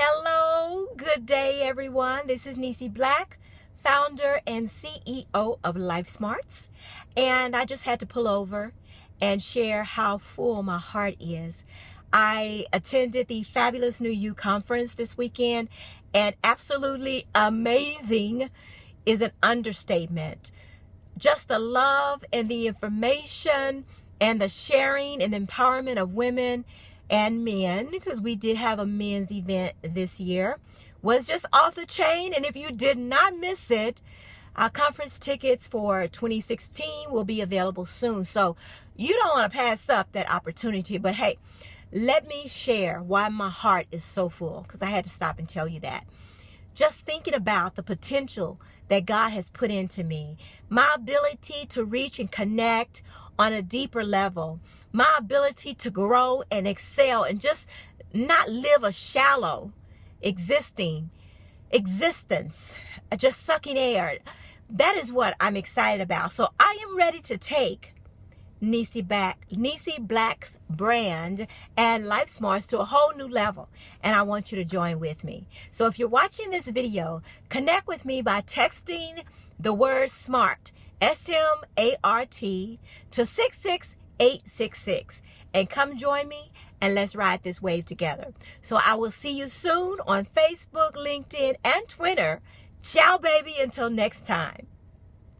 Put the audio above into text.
Hello, good day, everyone. This is Nisi Black, founder and CEO of Life Smarts. And I just had to pull over and share how full my heart is. I attended the Fabulous New You conference this weekend, and absolutely amazing is an understatement. Just the love and the information and the sharing and empowerment of women and men, because we did have a men's event this year, was just off the chain. And if you did not miss it, our conference tickets for 2016 will be available soon. So you don't want to pass up that opportunity. But hey, let me share why my heart is so full because I had to stop and tell you that. Just thinking about the potential that God has put into me, my ability to reach and connect on a deeper level, my ability to grow and excel and just not live a shallow existing existence, just sucking air. That is what I'm excited about. So I am ready to take Nisi Back, Nisi Black's brand and Life Smarts to a whole new level. And I want you to join with me. So if you're watching this video, connect with me by texting the word SMART, S-M-A-R-T, to 66866. And come join me and let's ride this wave together. So I will see you soon on Facebook, LinkedIn, and Twitter. Ciao, baby, until next time.